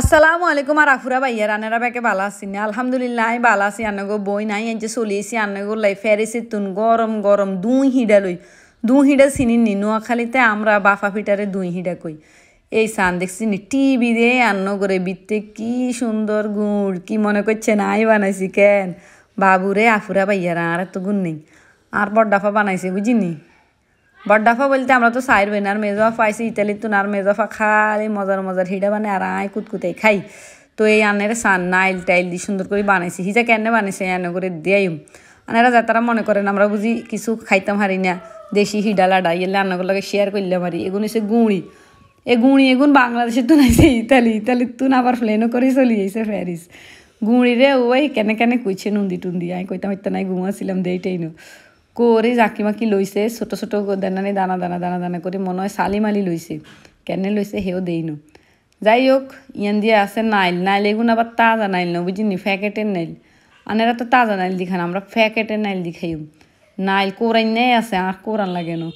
আসসালামু আলাইকুম আর আফুরা ভাইয়া রানেরা ব্যাকে ভালো আছি না আলহামদুলিল্লাহ আমি ভালো আছি গো বই নাই এই যে চলিয়েছি গো লাই ফেরেছি তুন গরম গরম দুই হিডা লই দুই হিডা চিনি নি খালিতে আমরা বাফা ফিটারে দুই হিডা কই এই সান দেখছি নি টিভি দে আন্ন করে বিত্তে কি সুন্দর গুড় কি মনে করছে নাই বানাইছি কেন বাবুরে আফুরা ভাইয়ারা আর এত গুণ নেই আর বড্ডাফা বানাইছে বুঝিনি বড্ডাফা বলতে আমরা তো সাইর বই না আর পাইছি ইতালির তো আর মেজফা খালি মজার মজার হিডা বানায় মানে আর আয় কুতকুতে খাই তো এই আনের সান নাইল টাইল দিয়ে সুন্দর করে বানাইছি হিজা কেন বানাইছে এনে করে দেয় আনারা যা তারা মনে করেন আমরা বুঝি কিছু খাইতাম হারি না দেশি হিডা লাডা এলে আন্নাগুলোকে শেয়ার করলে মারি এগুন এসে গুঁড়ি এ গুঁড়ি এগুন বাংলাদেশের তো নাইছে ইতালি ইতালির তুন আবার প্লেনও করে এসে ফ্যারিস গুঁড়ি রে ওই কেনে কেনে কইছে নুন্দি টুন্দি আমি কইতাম ইত্যা নাই ঘুমাছিলাম দেই নু করে মাকি লইছে ছোট ছোট দানানে দানা দানা দানা দানা করে মনে হয় মালি লইছে কেনে লইছে হেও দেই ন যাই হোক ইয়ান দিয়ে আছে নাইল নাইল এগুন আবার তাজা নাইল ন নি ফ্যাকেটের নাইল আনেরা তো তাজা নাইল দিখান আমরা ফ্যাকেটের নাইল দিখাই নাইল কোরাই নেই আছে আর কোরআন লাগে না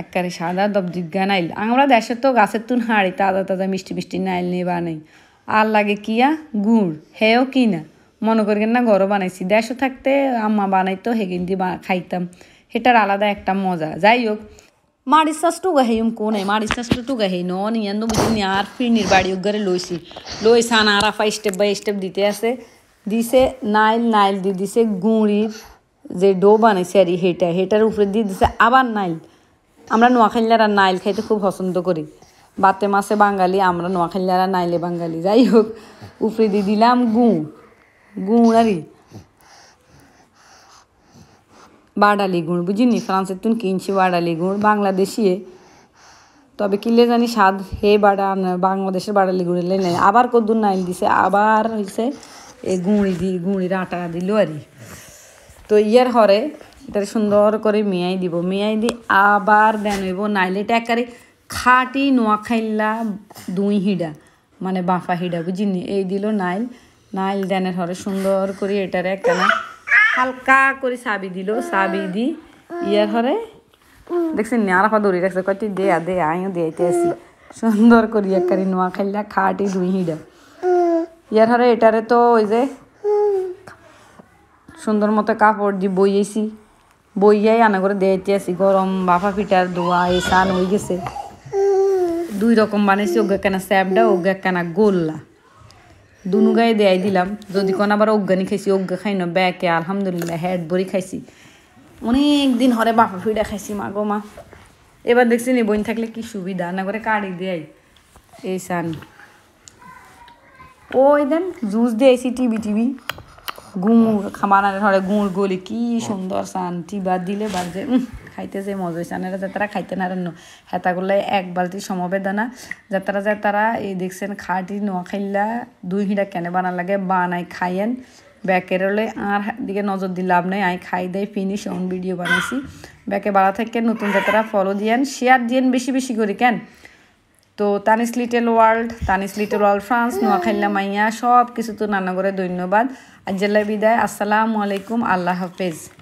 এককারে সাদা দবদিজ্ঞা নাইল আমরা দেশে তো গাছের তুন হাড়ি তাজা তাজা মিষ্টি মিষ্টি নাইল নিয়ে বানাই আর লাগে কিয়া গুড় হেও না মনে করেন না ঘরও বানাইছি দেশও থাকতে আম্মা বানাইতো হেগিন দিয়ে খাইতাম সেটার আলাদা একটা মজা যাই হোক মারিসাস টু নাই কোনে মারিসাস টু গাহি ন নিয়ান বুঝি আর ফিরনির বাড়ি ঘরে লইছি লই সান আর আফা স্টেপ বাই স্টেপ দিতে আছে দিছে নাইল নাইল দিয়ে দিছে গুঁড়ির যে ডো বানাইছে আর হেটা হেটার উপরে দিয়ে দিছে আবার নাইল আমরা আর নাইল খাইতে খুব পছন্দ করি বাতে মাসে বাঙালি আমরা আর নাইলে বাঙালি যাই হোক উপরে দিয়ে দিলাম গুঁড় আর বাড়ালি গুঁড় বুঝিনি ফ্রান্সের তুন কিনছি বাড়ালি গুঁড় বাংলাদেশি তবে কিলে জানি স্বাদ হে বাড়া বাংলাদেশের বাড়ালি গুঁড় এলে আবার কদ্দুর নাইল দিছে আবার হয়েছে এই গুঁড়ি দি গুঁড়ির আটা দিল আর তো ইয়ার হরে এটা সুন্দর করে মেয়াই দিব মেয়াই দি আবার দেন হইব নাইলে এটা একারে খাটি নোয়া খাইলা দুই হিডা মানে বাঁফা হিডা বুঝিনি এই দিল নাইল নাইল দেনের হরে সুন্দর করে এটার একটা হালকা করে সাবি দিল সাবি দি ইয়ার হরে দেখছি আর হা দৌড়ি রাখছে কয়টি দে আ দে আইও দেয়াইতে আসি সুন্দর করি কারি নোয়া খাইলা খাটি ধুই হিডা ইয়ার হরে এটারে তো ওই যে সুন্দর মতো কাপড় দিয়ে বই বইয়াই আনা করে দেয়াইতে আসি গরম বাফা পিঠার ধোয়া এই সান হয়ে গেছে দুই রকম বানিয়েছি ওগে কেনা স্যাপডা ওগে কেনা গোল্লা দুনু গায়ে দেয় দিলাম যদি কোন আবার অজ্ঞানি খাইছি অজ্ঞা খাইনো ব্যাকে আলহামদুলিল্লাহ হ্যাড বড়ি খাইছি অনেক দিন হরে বাপা ফিডা খাইছি মা গো মা এবার দেখছি নি বোন থাকলে কি সুবিধা না করে কাড়ি দেয় এই সান ওই দেন জুস দিয়েছি টিভি টিভি গুঁড় খামানের হরে গুঁড় গলি কি সুন্দর সান টিবা দিলে বাজে খাইতে যে মজা হয়েছে আনারা যে তারা খাইতে নারেন হেতাগুলাই এক বালতি সমবেদনা যে তারা যে তারা এই দেখছেন খাটি নোয়া খাইলা দুই হিঁড়া কেন বানা লাগে বানাই খাইয়েন ব্যাকের হলে আর দিকে নজর লাভ নাই আই খাই দেয় ফিনিশ অন ভিডিও বানাইছি ব্যাকে বাড়া থেকে নতুন যাত্রা ফলো দিয়েন শেয়ার দিয়েন বেশি বেশি করে কেন তো Tanis little world Tanis little world France নোয়াখাইল্লা মাইয়া সব কিছু তো নানা করে ধন্যবাদ আজ্জাল্লা বিদায় আসসালামু আলাইকুম আল্লাহ হাফেজ